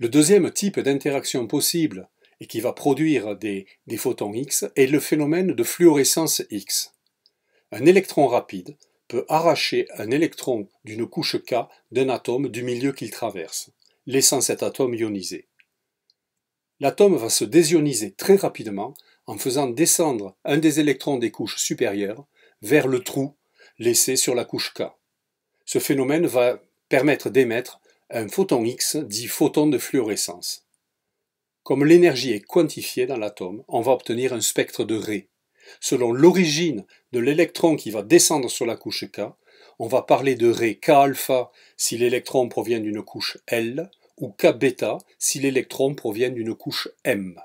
Le deuxième type d'interaction possible et qui va produire des, photons X est le phénomène de fluorescence X. Un électron rapide peut arracher un électron d'une couche K d'un atome du milieu qu'il traverse, laissant cet atome ionisé. L'atome va se désioniser très rapidement en faisant descendre un des électrons des couches supérieures vers le trou laissé sur la couche K. Ce phénomène va permettre d'émettre un photon X dit photon de fluorescence. Comme l'énergie est quantifiée dans l'atome, on va obtenir un spectre de Ray. Selon l'origine de l'électron qui va descendre sur la couche K, on va parler de Ray K-alpha si l'électron provient d'une couche L ou K-bêta si l'électron provient d'une couche M.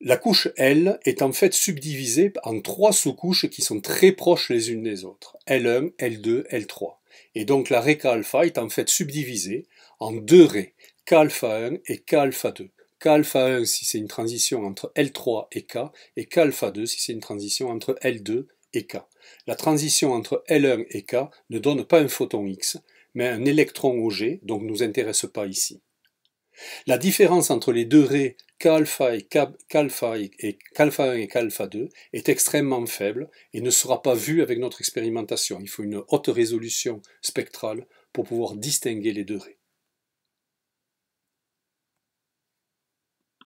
La couche L est en fait subdivisée en trois sous-couches qui sont très proches les unes des autres, L1, L2, L3. Et donc la ré alpha est en fait subdivisée en deux ré, K 1 et K 2. K 1 si c'est une transition entre L3 et K, et K alpha 2 si c'est une transition entre L2 et K. La transition entre L1 et K ne donne pas un photon X, mais un électron OG, donc ne nous intéresse pas ici. La différence entre les deux raies kα et et 1 et kα 2 est extrêmement faible et ne sera pas vue avec notre expérimentation. Il faut une haute résolution spectrale pour pouvoir distinguer les deux raies.